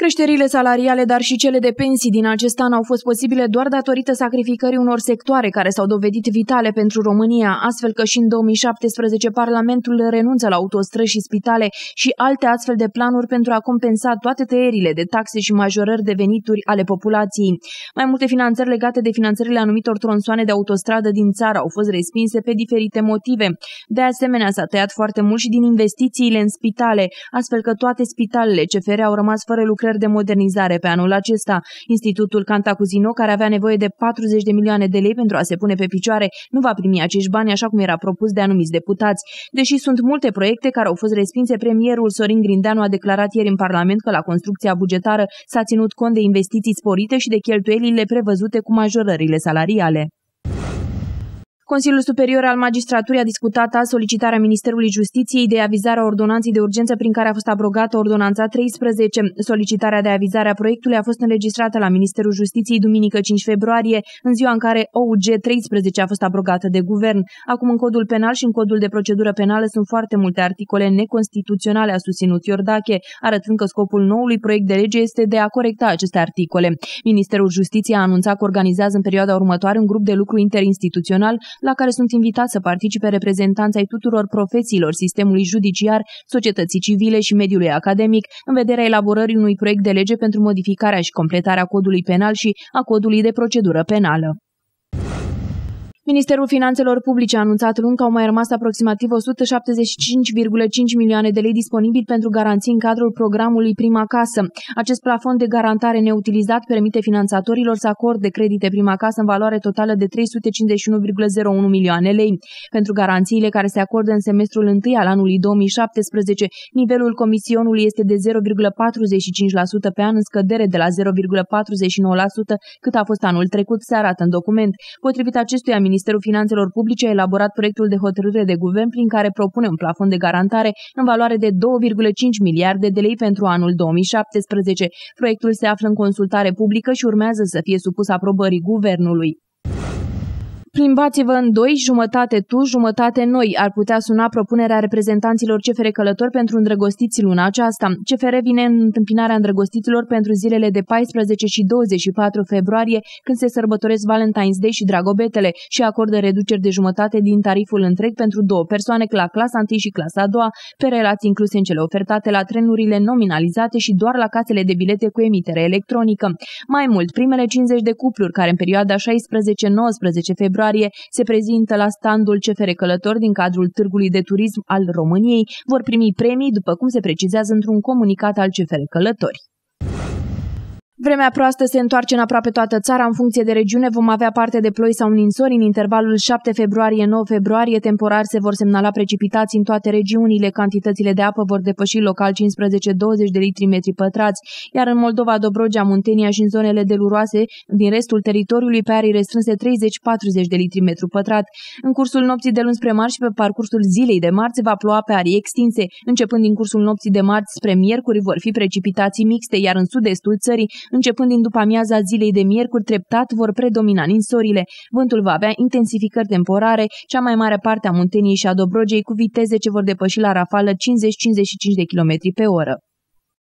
Creșterile salariale, dar și cele de pensii din acest an au fost posibile doar datorită sacrificării unor sectoare care s-au dovedit vitale pentru România, astfel că și în 2017 Parlamentul renunță la autostrăzi și spitale și alte astfel de planuri pentru a compensa toate tăierile de taxe și majorări de venituri ale populației. Mai multe finanțări legate de finanțările anumitor tronsoane de autostradă din țară au fost respinse pe diferite motive. De asemenea, s-a tăiat foarte mult și din investițiile în spitale, astfel că toate spitalele CFR au rămas fără lucrări lucrări de modernizare pe anul acesta. Institutul Cantacuzino, care avea nevoie de 40 de milioane de lei pentru a se pune pe picioare, nu va primi acești bani așa cum era propus de anumiți deputați. Deși sunt multe proiecte care au fost respinse, premierul Sorin Grindeanu a declarat ieri în Parlament că la construcția bugetară s-a ținut cont de investiții sporite și de cheltuielile prevăzute cu majorările salariale. Consiliul Superior al Magistraturii a discutat azi solicitarea Ministerului Justiției de a ordonanței de urgență prin care a fost abrogată ordonanța 13. Solicitarea de avizare a proiectului a fost înregistrată la Ministerul Justiției duminică 5 februarie, în ziua în care OUG 13 a fost abrogată de guvern. Acum în codul penal și în codul de procedură penală sunt foarte multe articole neconstituționale, a susținut Iordache, arătând că scopul noului proiect de lege este de a corecta aceste articole. Ministerul Justiției a anunțat că organizează în perioada următoare un grup de lucru interinstituțional la care sunt invitați să participe reprezentanți ai tuturor profesiilor sistemului judiciar, societății civile și mediului academic, în vederea elaborării unui proiect de lege pentru modificarea și completarea codului penal și a codului de procedură penală. Ministerul Finanțelor Publice a anunțat luni că au mai rămas aproximativ 175,5 milioane de lei disponibili pentru garanții în cadrul programului Prima Casă. Acest plafon de garantare neutilizat permite finanțatorilor să acorde credite Prima Casă în valoare totală de 351,01 milioane lei. Pentru garanțiile care se acordă în semestrul 1 al anului 2017, nivelul comisionului este de 0,45% pe an în scădere de la 0,49% cât a fost anul trecut, se arată în document. Potrivit acestuia, Ministerul Finanțelor Publice a elaborat proiectul de hotărâre de guvern prin care propune un plafon de garantare în valoare de 2,5 miliarde de lei pentru anul 2017. Proiectul se află în consultare publică și urmează să fie supus aprobării guvernului. Plimbați-vă în doi, jumătate tu, jumătate noi, ar putea suna propunerea reprezentanților CFR Călători pentru îndrăgostiți luna aceasta. CFR vine în întâmpinarea îndrăgostiților pentru zilele de 14 și 24 februarie, când se sărbătoresc Valentine's Day și Dragobetele și acordă reduceri de jumătate din tariful întreg pentru două persoane la clasa 1 și clasa 2, pe relații incluse în cele ofertate la trenurile nominalizate și doar la casele de bilete cu emitere electronică. Mai mult, primele 50 de cupluri care în perioada 16-19 februarie februarie se prezintă la standul CFR Călător din cadrul Târgului de Turism al României vor primi premii, după cum se precizează într-un comunicat al CFR Călători. Vremea proastă se întoarce în aproape toată țara. În funcție de regiune vom avea parte de ploi sau ninsori în intervalul 7 februarie-9 februarie. Temporar se vor semnala precipitații în toate regiunile. Cantitățile de apă vor depăși local 15-20 de litri metri pătrați, iar în Moldova, Dobrogea, Muntenia și în zonele deluroase din restul teritoriului pe arii restrânse 30-40 de litri metru pătrat. În cursul nopții de luni spre marți și pe parcursul zilei de marți va ploa pe arii extinse. Începând din cursul nopții de marți spre miercuri vor fi precipitații mixte, iar în sud-estul țării Începând din după amiaza zilei de miercuri, treptat vor predomina ninsorile. Vântul va avea intensificări temporare, cea mai mare parte a Munteniei și a Dobrogei cu viteze ce vor depăși la rafală 50-55 de km pe oră.